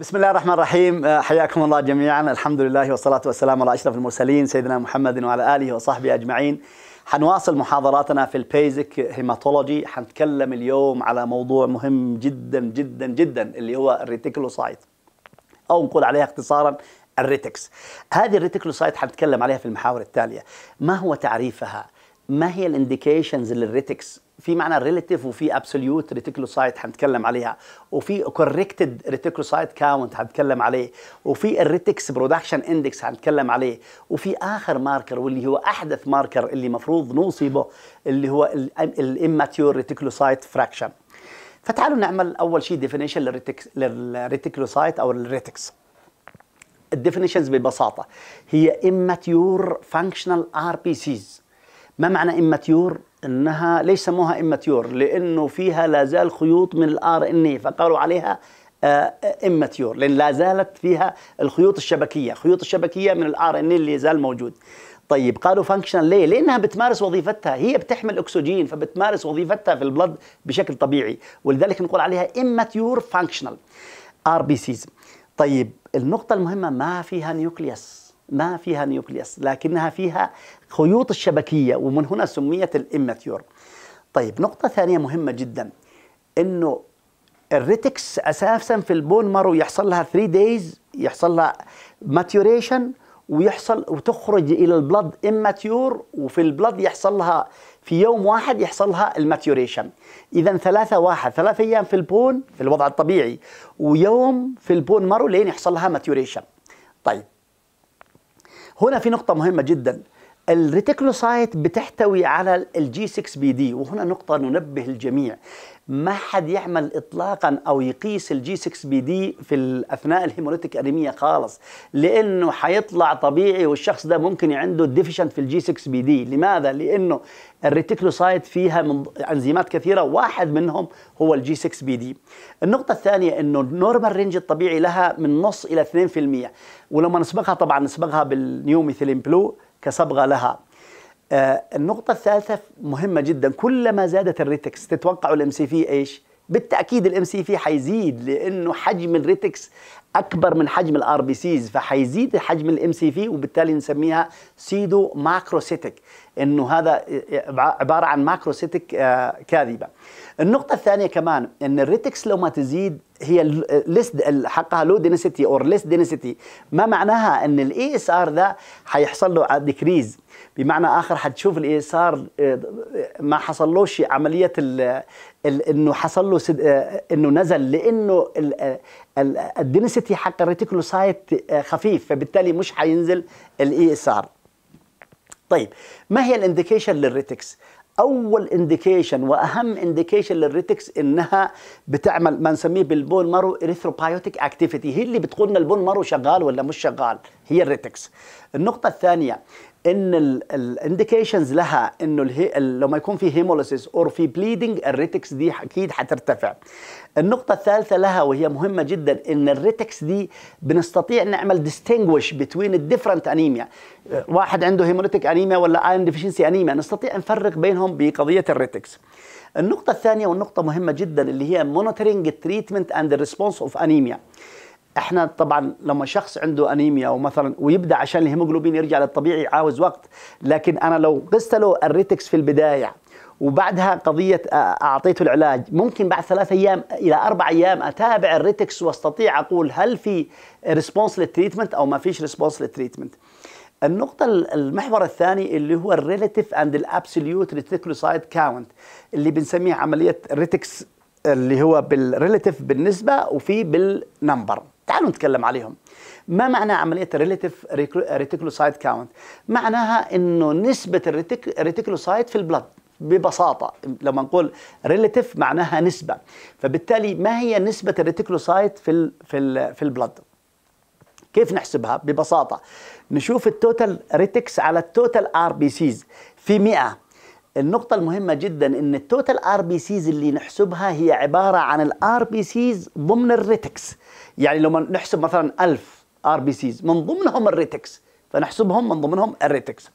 بسم الله الرحمن الرحيم حياكم الله جميعا الحمد لله والصلاة والسلام على أشرف المرسلين سيدنا محمد وعلى آله وصحبه أجمعين حنواصل محاضراتنا في البيزك هيماتولوجي حنتكلم اليوم على موضوع مهم جدا جدا جدا اللي هو الريتيكولوسايت أو نقول عليها اختصارا الريتكس هذه الريتيكولوسايت حنتكلم عليها في المحاور التالية ما هو تعريفها؟ ما هي الانديكيشنز للريتكس في معنى ريليتيف وفي ابسوليوت ريتيكولوسايت حنتكلم عليها وفي كوركتد ريتيكولوسايت كاونت حنتكلم عليه وفي الريتكس برودكشن اندكس حنتكلم عليه وفي اخر ماركر واللي هو احدث ماركر اللي مفروض نوصيبه اللي هو الاماتيور ريتيكولوسايت فراكشن فتعالوا نعمل اول شيء ديفينيشن للريتيكولوسايت او الريتكس الديفينيشنز ببساطه هي اماتيور فانكشنال ار بي سيز ما معنى اماتيور انها ليش سموها اماتيور لانه فيها لا زال خيوط من الار ان اي فقالوا عليها آه، آه، اماتيور لان لا زالت فيها الخيوط الشبكيه خيوط الشبكيه من الار ان اي اللي زال موجود طيب قالوا فانكشنال ليه؟ لانها بتمارس وظيفتها هي بتحمل اكسجين فبتمارس وظيفتها في البلد بشكل طبيعي ولذلك نقول عليها اماتيور فانكشنال ار بي سيز طيب النقطه المهمه ما فيها نيوكليس ما فيها نيوكليس لكنها فيها خيوط الشبكية ومن هنا سميت الإماتيور طيب نقطة ثانية مهمة جدا أنه الريتكس أساسا في البون مارو يحصل لها 3 دايز يحصل لها ماتيوريشن ويحصل وتخرج الى البلد اماتيور وفي البلد يحصل لها في يوم واحد يحصل لها الماتيوريشن اذا ثلاثه واحد ثلاثة ايام في البون في الوضع الطبيعي ويوم في البون مرو لين يحصل لها ماتيوريشن طيب هنا في نقطه مهمه جدا الريتيكلوسايت بتحتوي على الجي 6 بي دي وهنا نقطة ننبه الجميع ما حد يعمل اطلاقا او يقيس الجي 6 بي دي في اثناء الهيموليتيك انيميا خالص لانه حيطلع طبيعي والشخص ده ممكن عنده ديفيشنت في الجي 6 بي دي لماذا لانه الريتيكلوسايد فيها من انزيمات كثيره واحد منهم هو الجي 6 بي دي النقطه الثانيه انه النورمال رينج الطبيعي لها من نص الى 2% ولما نسبقها طبعا نسبقها بالنيوميثيلين بلو كصبغه لها آه، النقطة الثالثة مهمة جدا كلما زادت الريتكس تتوقعوا الام سي في ايش؟ بالتاكيد الام سي في حيزيد لانه حجم الريتكس اكبر من حجم الار بي سيز فحيزيد حجم الام سي في وبالتالي نسميها سيدو ماكروسيتك انه هذا عباره عن ماكروسيتك آه، كاذبه. النقطه الثانيه كمان ان الريتكس لو ما تزيد هي ليس حقها لو دينسيتي اور ليس دينسيتي ما معناها ان الاي اس ار ده حيحصل له ديكريز بمعنى اخر حتشوف الاي اس آه، ار ما حصلوش عمليه الـ انه حصل له سد... آه، انه نزل لانه الدينسيتي آه، الدنسيتي حق الريتيكولوسايت خفيف فبالتالي مش حينزل الاي اس ار طيب ما هي الانديكيشن للريتكس اول انديكيشن واهم انديكيشن للريتكس انها بتعمل ما نسميه بالبون مارو اريثروبايوتيك اكتيفيتي هي اللي بتقولنا البون مارو شغال ولا مش شغال هي الريتكس النقطه الثانيه ان الانديكيشنز لها انه لما يكون في هيموليسيس اور في بليدنج الريتكس دي اكيد هترتفع. النقطة الثالثة لها وهي مهمة جدا ان الريتكس دي بنستطيع نعمل ديستنجوش بتوين الديفرنت انيميا. واحد عنده هيموليتيك انيميا ولا ايرن ديفيشنسي انيميا، نستطيع نفرق بينهم بقضية الريتكس. النقطة الثانية والنقطة مهمة جدا اللي هي مونيتورينج التريتمنت اند ريسبونس اوف انيميا. احنا طبعا لما شخص عنده انيميا او مثلا ويبدا عشان الهيموجلوبين يرجع للطبيعي عاوز وقت لكن انا لو قست له الريتكس في البدايه وبعدها قضية آه، أعطيته العلاج ممكن بعد ثلاثة أيام إلى أربع أيام أتابع الريتكس وأستطيع أقول هل في ريسبونس للتريتمنت أو ما فيش ريسبونس للتريتمنت النقطة المحور الثاني اللي هو الريلاتيف اند الابسوليوت ريتيكولوسايد كاونت اللي بنسميه عملية ريتكس اللي هو بالريلاتيف بالنسبه وفي بالنمبر تعالوا نتكلم عليهم ما معنى عمليه الريلاتيف ريتيكولوسايت كاونت معناها انه نسبه الريتيكولوسايت في البلد ببساطه لما نقول ريلاتيف معناها نسبه فبالتالي ما هي نسبه الريتيكولوسايت في في في البلد كيف نحسبها ببساطه نشوف التوتال ريتكس على التوتال ار بي سيز في 100 النقطة المهمة جدا ان التوتال ار بي سيز اللي نحسبها هي عبارة عن الار بي سيز ضمن الريتكس يعني لما نحسب مثلا 1000 ار بي سيز من ضمنهم الريتكس فنحسبهم من ضمنهم الريتكس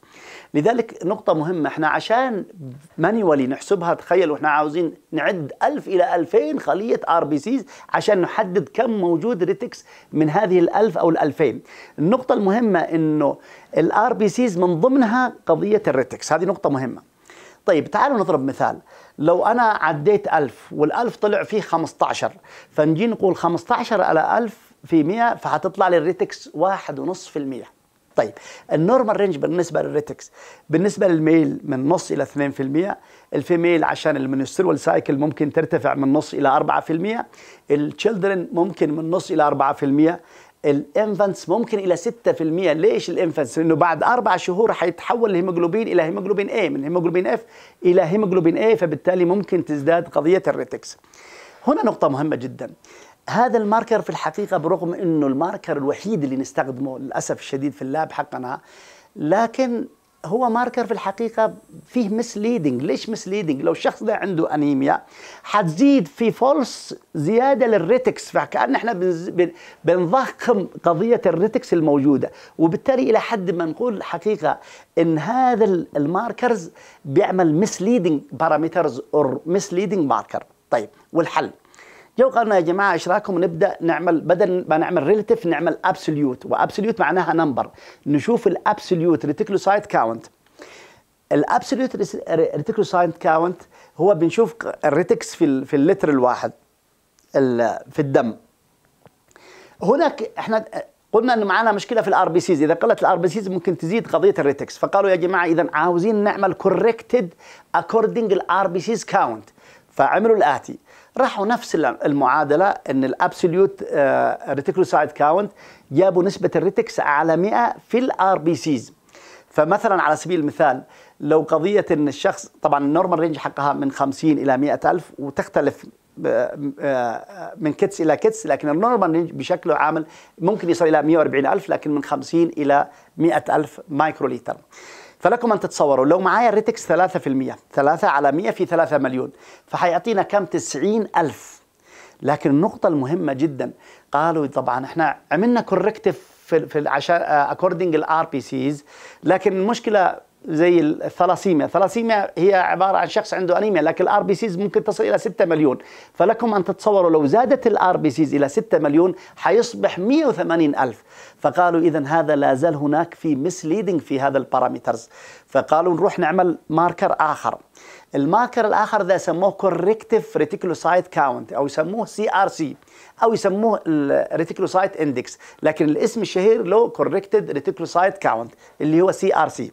لذلك نقطة مهمة احنا عشان مانيوالي نحسبها تخيلوا احنا عاوزين نعد 1000 إلى 2000 خلية ار بي سيز عشان نحدد كم موجود ريتكس من هذه ال1000 أو ال2000 النقطة المهمة انه الار بي سيز من ضمنها قضية الريتكس هذه نقطة مهمة طيب تعالوا نضرب مثال لو أنا عديت ألف والألف طلع فيه 15 فنجي نقول 15 على 1000 في 100 فحتطلع لي الريتكس 1.5% طيب النورمال رينج بالنسبه للريتكس بالنسبه للميل من نص الى 2% الفيميل عشان المنسترول سايكل ممكن ترتفع من نص الى 4% التشيلدرن ممكن من نص الى 4% الانفانس ممكن الى 6% ليش الانفانس لانه بعد اربع شهور حيتحول الهيموجلوبين الى هيموجلوبين اي من هيموجلوبين اف الى هيموجلوبين اي فبالتالي ممكن تزداد قضيه الريتكس هنا نقطه مهمه جدا هذا الماركر في الحقيقه برغم انه الماركر الوحيد اللي نستخدمه للاسف الشديد في اللاب حقنا لكن هو ماركر في الحقيقة فيه مسليدنج ليش مسليدنج لو الشخص ده عنده أنيميا حتزيد في فولس زيادة للريتكس فكأن احنا بنضخم قضية الريتكس الموجودة وبالتالي إلى حد ما نقول الحقيقة إن هذا الماركرز بيعمل مسليدنج بارامترز أو مسليدنج ماركر طيب والحل جو قالنا يا جماعه ايش رايكم نبدا نعمل بدل ما نعمل ريلاتيف نعمل ابسوليوت وابسوليوت معناها نمبر نشوف الابسوليوت ريتيكلوسايد كاونت الابسوليوت ريتيكلوسايد كاونت هو بنشوف الريتكس في في اللتر الواحد في الدم هناك احنا قلنا انه معنا مشكله في الار بي سيز اذا قلت الار بي سيز ممكن تزيد قضيه الريتكس فقالوا يا جماعه اذا عاوزين نعمل كوركتد اكوردنج الار بي سيز كاونت فعملوا الاتي راحوا نفس المعادله ان الابسوليوت ريتيكلوسايد كاونت جابوا نسبه الريتكس على 100 في الار بي سيز فمثلا على سبيل المثال لو قضيه ان الشخص طبعا النورمال رينج حقها من 50 الى 100000 وتختلف آه، آه، من كتس الى كتس لكن النورمال رينج بشكل عام ممكن يصل الى 140000 لكن من 50 الى 100000 مايكروليتر فلكم ان تتصوروا لو معايا الريتكس 3% 3 على 100 في 3 مليون فحيعطينا كم 90 ألف لكن النقطة المهمة جدا قالوا طبعا احنا عملنا كوركتيف في في عشان اكوردنج الار بي سيز لكن المشكله زي الثلاسيميا، الثلاسيميا هي عباره عن شخص عنده انيميا لكن الار بي سيز ممكن تصل الى 6 مليون، فلكم ان تتصوروا لو زادت الار بي سيز الى 6 مليون حيصبح 180 الف، فقالوا اذا هذا لا زال هناك في مسليدنج في هذا البارامترز، فقالوا نروح نعمل ماركر اخر. الماركر الاخر ذا سموه كوركتيف ريتيكولوسايت كاونت او يسموه سي ار سي او يسموه الريتيكولوسايت اندكس، لكن الاسم الشهير له كوركتد ريتيكولوسايت كاونت اللي هو سي ار سي.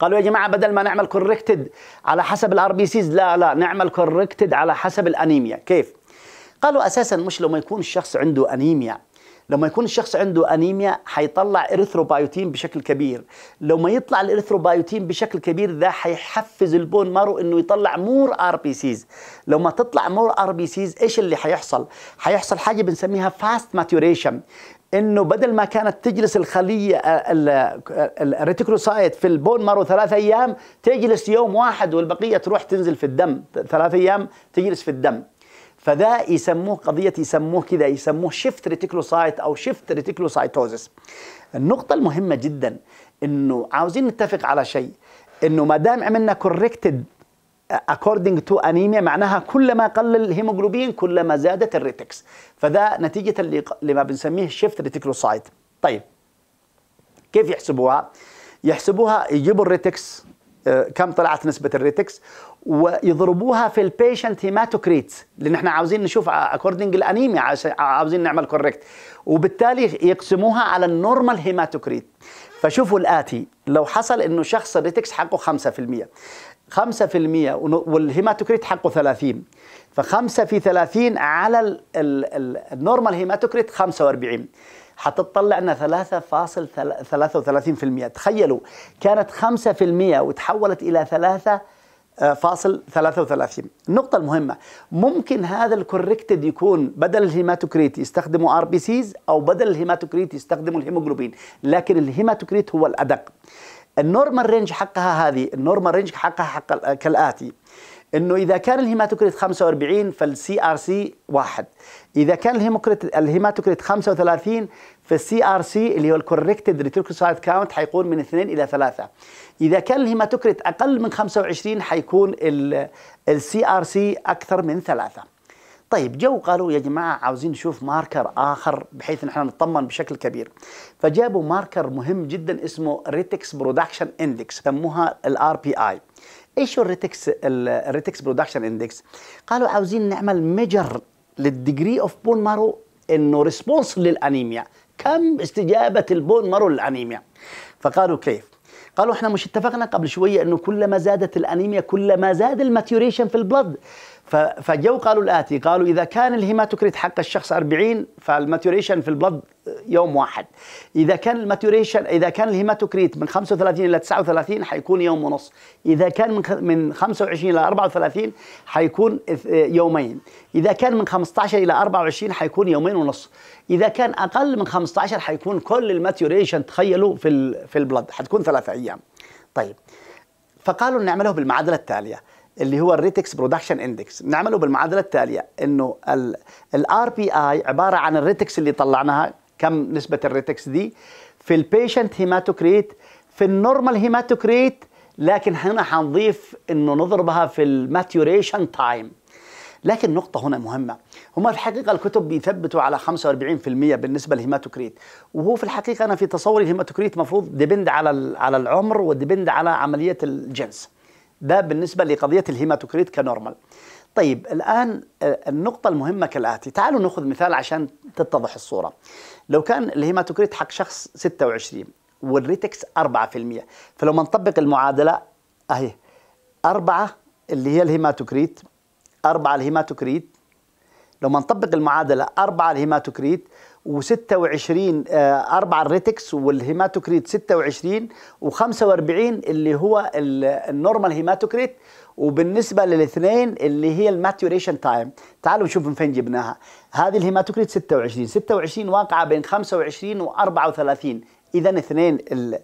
قالوا يا جماعه بدل ما نعمل كوركتد على حسب الار بي سيز لا لا نعمل كوركتد على حسب الانيميا كيف قالوا اساسا مش لما يكون الشخص عنده انيميا لما يكون الشخص عنده انيميا حيطلع اريثروبايوتين بشكل كبير لما يطلع الاريثروبايوتين بشكل كبير ذا حيحفز البون مارو انه يطلع مور ار بي سيز لما تطلع مور ار بي سيز ايش اللي حيحصل حيحصل حاجه بنسميها فاست ماتوريشن انه بدل ما كانت تجلس الخليه آه، آه، الريتيكروسايت في البون مارو ثلاث ايام تجلس يوم واحد والبقيه تروح تنزل في الدم ثلاث ايام تجلس في الدم فذا يسموه قضيه يسموه كذا يسموه شيفت ريتيكروسايت او شيفت ريتيكروسايتوزس النقطه المهمه جدا انه عاوزين نتفق على شيء انه ما دام عملنا كوركتد according to anemia معناها كلما قل الهيموجلوبين كلما زادت الريتكس فده نتيجة لما بنسميه shift reticulocyte طيب كيف يحسبوها؟ يحسبوها يجيبوا الريتكس آه، كم طلعت نسبة الريتكس ويضربوها في البيشنت هيماتوكريت لان احنا عاوزين نشوف اكوردنج الانيميا عاوزين نعمل كوريكت وبالتالي يقسموها على النورمال هيماتوكريت فشوفوا الاتي لو حصل انه شخص الريتكس حقه 5% 5% والهيماتوكريت حقه 30 ف5 في 30 على النورمال هيماتوكريت 45 حتطلع لنا 3.33% تخيلوا كانت 5% وتحولت الى 3 فاصل 33 النقطة المهمة ممكن هذا الكوركتد يكون بدل الهيماتوكريت يستخدموا ار بي سيز او بدل الهيماتوكريت يستخدموا الهيموجلوبين لكن الهيماتوكريت هو الادق النورمال رينج حقها هذه النورمال رينج حقها حق كالاتي انه اذا كان الهيماتوكريت 45 فالسي ار سي واحد اذا كان الهيموكريت الهيماتوكريت 35 فالسي ار سي اللي هو الكوركتد ريتروكسايد كاونت حيكون من 2 الى 3 اذا كان الهيماتوكريت اقل من 25 حيكون السي ار سي اكثر من 3 طيب جو قالوا يا جماعه عاوزين نشوف ماركر اخر بحيث ان احنا نطمن بشكل كبير فجابوا ماركر مهم جدا اسمه ريتكس برودكشن اندكس سموها الار بي اي ايش هو الريتكس الريتكس برودكشن اندكس قالوا عاوزين نعمل ميجر للديجري اوف بون مارو انه ريسبونس للانيميا كم استجابه البون مارو للانيميا فقالوا كيف قالوا احنا مش اتفقنا قبل شويه انه كلما زادت الانيميا كلما زاد الماتيوريشن في البلد فجو قالوا الاتي قالوا اذا كان الهيماتوكريت حق الشخص 40 فالماتوريشن في البلد يوم واحد اذا كان الماتوريشن اذا كان الهيماتوكريت من 35 الى 39 حيكون يوم ونص اذا كان من من 25 الى 34 حيكون يومين اذا كان من 15 الى 24 حيكون يومين ونص اذا كان اقل من 15 حيكون كل الماتوريشن تخيلوا في في البلد حتكون ثلاثة ايام طيب فقالوا نعمله بالمعادله التاليه اللي هو الريتكس برودكشن اندكس بنعمله بالمعادله التاليه انه الار بي اي عباره عن الريتكس اللي طلعناها كم نسبه الريتكس دي في البيشنت هيماتوكريت في النورمال هيماتوكريت لكن هنا حنضيف انه نضربها في الماتيوريشن تايم لكن نقطة هنا مهمة هما في الحقيقة الكتب بيثبتوا على 45% بالنسبة للهيماتوكريت وهو في الحقيقة أنا في تصوري الهيماتوكريت مفروض ديبند على على العمر وديبند على عملية الجنس ده بالنسبه لقضيه الهيماتوكريت كنورمال طيب الان آه، النقطه المهمه كالاتي تعالوا ناخذ مثال عشان تتضح الصوره لو كان الهيماتوكريت حق شخص 26 والريتكس 4% فلو ما نطبق المعادله اهي 4 اللي هي الهيماتوكريت 4 الهيماتوكريت لو ما نطبق المعادله 4 الهيماتوكريت و26 آه، اربع الريتكس والهيماتوكريت 26 و45 اللي هو النورمال هيماتوكريت وبالنسبه للاثنين اللي هي الماتوريشن تايم تعالوا نشوف من فين جبناها هذه الهيماتوكريت 26 26 واقعه بين 25 و34 اذا اثنين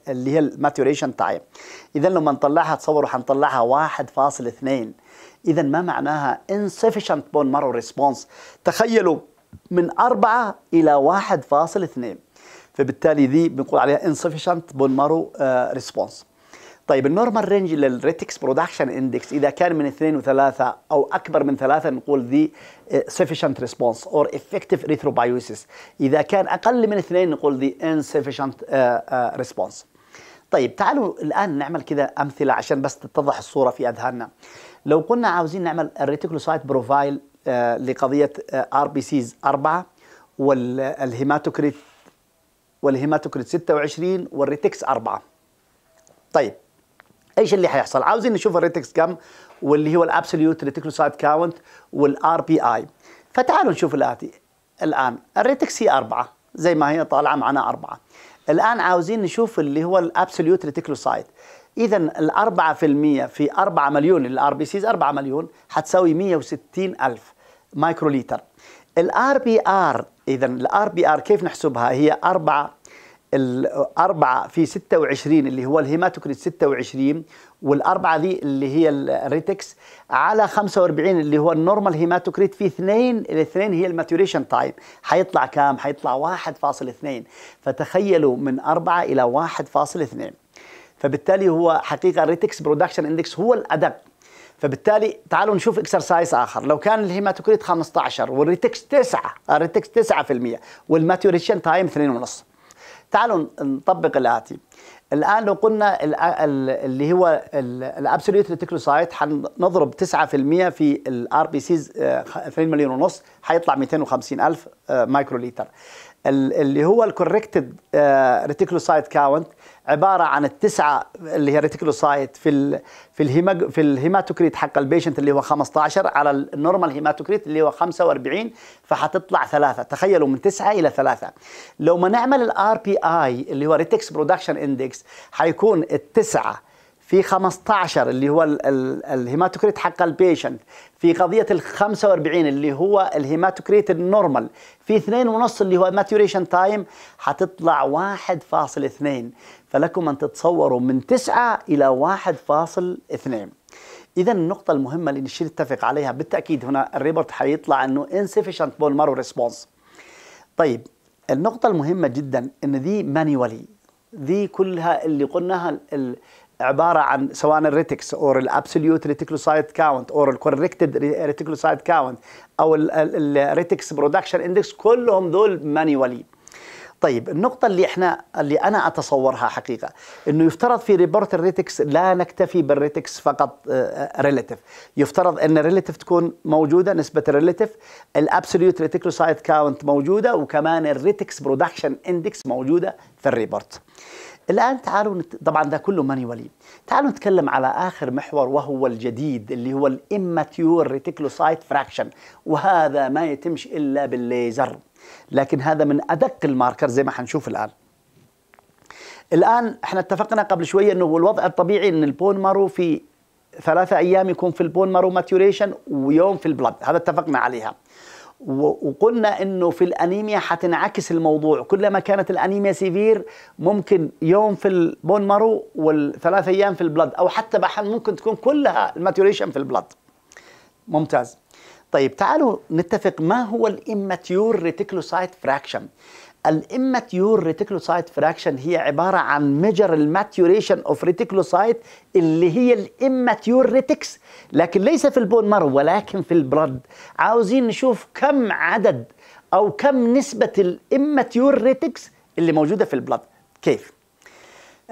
اللي هي الماتوريشن تايم اذا لما نطلعها تصوروا حنطلعها 1.2 اذا ما معناها insufficient bone marrow response تخيلوا من 4 إلى 1.2 فبالتالي ذي بنقول عليها insufficient bone marrow آه، response طيب النورمال رينج للريتكس برودكشن اندكس اذا كان من اثنين وثلاثه او اكبر من ثلاثه نقول ذي آه، sufficient response or effective erythrobiosis اذا كان اقل من اثنين نقول ذي insufficient آه، response طيب تعالوا الان نعمل كذا امثله عشان بس تتضح الصوره في اذهاننا لو كنا عاوزين نعمل الريتيكولوسايت بروفايل آه، لقضيه ار بي سيز 4 والهيماتوكريت والهيماتوكريت 26 والريتكس 4 طيب ايش اللي حيحصل عاوزين نشوف الريتكس كم واللي هو الابسوليوت ريتيكولوسايت كاونت والار بي اي فتعالوا نشوف الاتي الان الريتكس هي 4 زي ما هي طالعه معنا 4 الان عاوزين نشوف اللي هو الابسوليوت ريتيكولوسايت اذا ال 4% في 4 مليون الار بي سيز 4 مليون حتساوي 160 الف مايكرو لتر الار بي ار اذا الار بي ار كيف نحسبها هي 4 ال 4 في 26 اللي هو الهيماتوكريت 26 والأربعة ذي اللي هي الريتكس على 45 اللي هو النورمال هيماتوكريت في 2 ال 2 هي الماتوريشن تايم حيطلع كام؟ حيطلع 1.2 فتخيلوا من 4 إلى 1.2 فبالتالي هو حقيقه الريتكس برودكشن اندكس هو الادق فبالتالي تعالوا نشوف اكسرسايز اخر لو كان الهيماتوكريت 15 والريتكس 9 الريتكس 9% والماتوريشن تايم 2.5 تعالوا نطبق الاتي الان لو قلنا اللي هو الابسوليوت ريتيكلوسايت حنضرب 9% في الار بي سيز 2 مليون ونص حيطلع 250 الف آه، مايكرو لتر اللي هو الكوركتد ريتيكولوسايت كاونت عباره عن التسعه اللي هي ريتيكولوسايت في الـ في الـ في الهيماتوكريت حق البيشنت اللي هو 15 على النورمال هيماتوكريت اللي هو 45 فحتطلع ثلاثه تخيلوا من تسعه الى ثلاثه لو ما نعمل الار بي اي اللي هو ريتكس برودكشن اندكس حيكون التسعه في 15 اللي هو الهيماتوكريت حق البيشنت في قضية ال 45 اللي هو الهيماتوكريت النورمال في 2.5 اللي هو ماتوريشن تايم حتطلع 1.2 فلكم أن تتصوروا من 9 إلى 1.2 إذا النقطة المهمة اللي نشير نتفق عليها بالتأكيد هنا الريبورت حيطلع أنه insufficient bone marrow response طيب النقطة المهمة جدا أن ذي مانيوالي ذي كلها اللي قلناها عباره عن سواء الريتكس او الابسوليوت ريتيكلوسايد كاونت او الكوركتد ريتيكلوسايد كاونت او الريتكس برودكشن اندكس كلهم دول مانيوالي طيب النقطة اللي احنا اللي انا اتصورها حقيقة انه يفترض في ريبورت الريتكس لا نكتفي بالريتكس فقط ريليتيف آه، آه، يفترض ان الريليتيف تكون موجودة نسبة الريليتيف الابسوليوت ريتيكلوسايت كاونت موجودة وكمان الريتكس برودكشن اندكس موجودة في الريبورت الآن تعالوا نت... طبعا ده كله مانيوالي تعالوا نتكلم على آخر محور وهو الجديد اللي هو الإماتيور ريتيكلوسايت فراكشن وهذا ما يتمش إلا بالليزر لكن هذا من أدق الماركر زي ما حنشوف الآن الآن احنا اتفقنا قبل شوية أنه الوضع الطبيعي أن البون مارو في ثلاثة أيام يكون في البون مارو ماتيوريشن ويوم في البلد هذا اتفقنا عليها وقلنا انه في الانيميا حتنعكس الموضوع كلما كانت الانيميا سيفير ممكن يوم في البون مارو والثلاث ايام في البلد او حتى بحال ممكن تكون كلها الماتوريشن في البلد ممتاز طيب تعالوا نتفق ما هو الاماتيور ريتيكلوسايت فراكشن الاماتيور ريتيكولوسايت فراكشن هي عباره عن ميجر الماتيوريشن اوف ريتيكولوسايت اللي هي الاماتيور ريتكس لكن ليس في البون مارو ولكن في البلد عاوزين نشوف كم عدد او كم نسبه الاماتيور ريتكس اللي موجوده في البلد كيف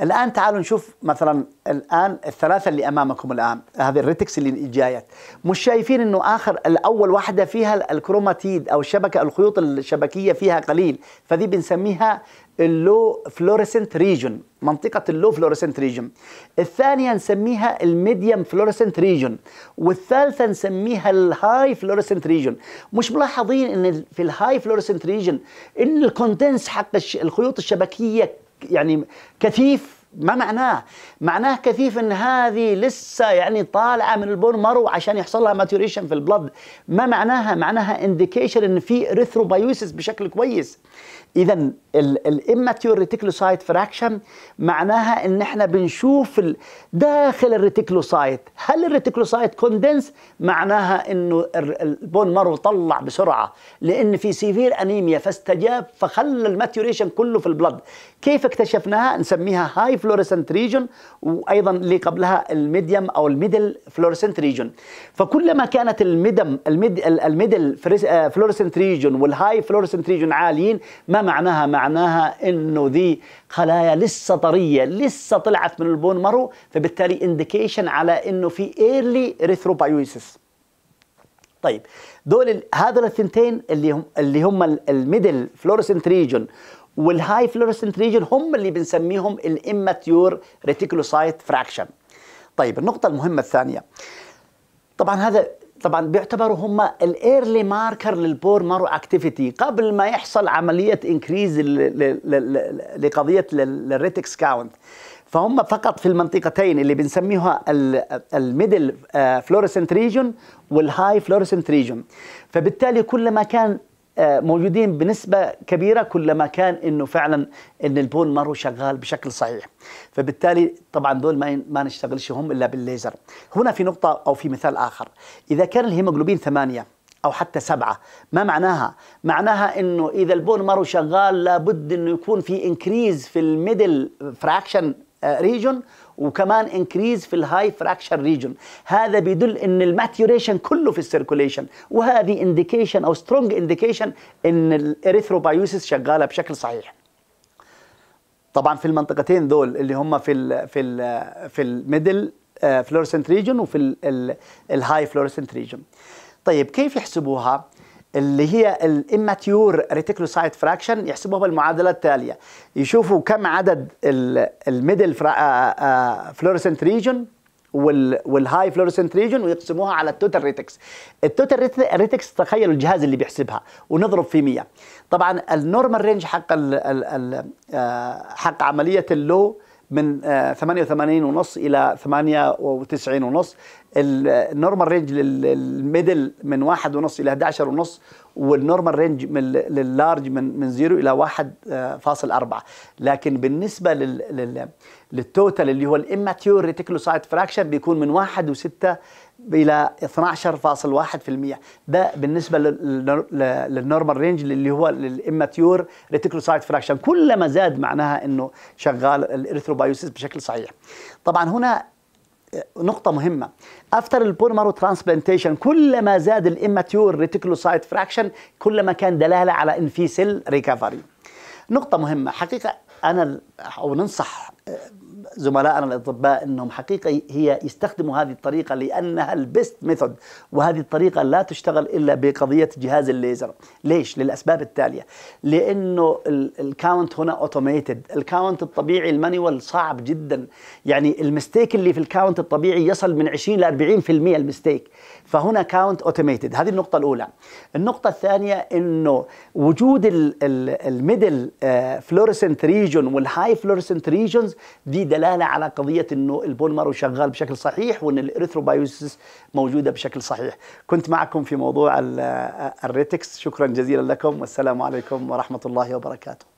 الان تعالوا نشوف مثلا الان الثلاثه اللي امامكم الان هذه الريتكس اللي جايه مش شايفين انه اخر الاول واحده فيها الكروماتيد او الشبكه الخيوط الشبكيه فيها قليل فدي بنسميها اللو فلوريسنت ريجون منطقة اللو فلوريسنت ريجون الثانية نسميها الميديم فلوريسنت ريجون والثالثة نسميها الهاي فلوريسنت ريجون مش ملاحظين ان في الهاي فلوريسنت ريجون ان الكونتنس حق الخيوط الشبكية يعني كثيف ما معناه؟ معناه كثيف ان هذه لسه يعني طالعه من البون مرو عشان يحصل لها ماتوريشن في البلد ما معناها؟ معناها انديكيشن ان في اريثروبايوسيس بشكل كويس اذا الاماتيور ريتيكلوسايت فراكشن معناها ان احنا بنشوف داخل الريتيكلوسايت هل الريتيكلوسايت كوندنس معناها انه البون مرو طلع بسرعه لان في سيفير انيميا فاستجاب فخلى الماتيوريشن كله في البلد كيف اكتشفناها نسميها هاي فلوريسنت ريجون وايضا اللي قبلها الميديم او الميدل فلوريسنت ريجون فكلما كانت الميدم الميد الميدل فلوريسنت ريجون والهاي فلوريسنت ريجون عاليين ما معناها معناها انه ذي خلايا لسه طريه لسه طلعت من البون مرو فبالتالي انديكيشن على انه في ايرلي ريثروبايوسيس طيب دول هذول الثنتين اللي هم اللي هم الميدل فلوريسنت ريجون والهاي فلورسنت ريجن هم اللي بنسميهم الاماتيور ريتيكولوسايت فراكشن طيب النقطه المهمه الثانيه طبعا هذا طبعا بيعتبروا هم الايرلي ماركر للبور مارو اكتيفيتي قبل ما يحصل عمليه انكريز لقضيه الريتكس كاونت فهم فقط في المنطقتين اللي بنسميها الميدل فلورسنت ريجون والهاي فلورسنت ريجون فبالتالي كلما كان آه، موجودين بنسبه كبيره كلما كان انه فعلا ان البون مارو شغال بشكل صحيح فبالتالي طبعا دول ما ما نشتغلش هم الا بالليزر هنا في نقطه او في مثال اخر اذا كان الهيموجلوبين ثمانية او حتى سبعة ما معناها معناها انه اذا البون مارو شغال لابد انه يكون في انكريز في الميدل فراكشن ريجون آه، وكمان انكريز في الهاي فراكشر ريجون هذا بيدل ان الماتيوريشن كله في السيركوليشن وهذه انديكيشن او سترونج انديكيشن ان الاريثروبايوسيس شغاله بشكل صحيح طبعا في المنطقتين دول اللي هم في الـ في الـ في الميدل فلورسنت ريجون وفي الهاي فلورسنت ريجون طيب كيف يحسبوها اللي هي الاماتيور ريتيكولوسايت فراكشن يحسبوها بالمعادله التاليه يشوفوا كم عدد الميدل فلورسنت ريجون والهاي فلورسنت ريجون ويقسموها على التوتال ريتكس التوتال ريتكس تخيلوا الجهاز اللي بيحسبها ونضرب في 100 طبعا النورمال رينج حق الـ الـ آه، حق عمليه اللو من 88 آه، ونص الى 98 ونص النورمال رينج للميدل من واحد ونص الى 11 ونص والنورمال رينج من لللارج من من 0 الى 1.4 آه، لكن بالنسبه لل لل للتوتال اللي هو الاماتيور ريتيكولوسايت فراكشن بيكون من واحد وستة الى 12.1% ده بالنسبه للنورمال رينج اللي هو الاماتيور ريتيكولوسايت فراكشن كلما زاد معناها انه شغال الارثروبايوسيس بشكل صحيح طبعا هنا نقطة مهمة after البوليمر ترانسبلانتيشن كلما زاد الاماتيور ريتيكولوسايت فراكشن كلما كان دلالة على ان في سيل ريكفري نقطة مهمة حقيقة انا او ننصح آه، زملائنا الاطباء انهم حقيقه هي يستخدموا هذه الطريقه لانها البيست ميثود وهذه الطريقه لا تشتغل الا بقضيه جهاز الليزر، ليش؟ للاسباب التاليه، لانه الكاونت هنا اوتوميتد، الكاونت الطبيعي المانيوال صعب جدا، يعني المستيك اللي في الكاونت الطبيعي يصل من 20 ل 40% المستيك، فهنا كاونت اوتوميتد، هذه النقطه الاولى. النقطه الثانيه انه وجود الميدل فلورسنت ريجون والهاي فلورسنت ريجونز دي دلاله على قضيه انه البون مارو شغال بشكل صحيح وان الاريثروبايوسيس موجوده بشكل صحيح. كنت معكم في موضوع الريتكس، شكرا جزيلا لكم والسلام عليكم ورحمه الله وبركاته.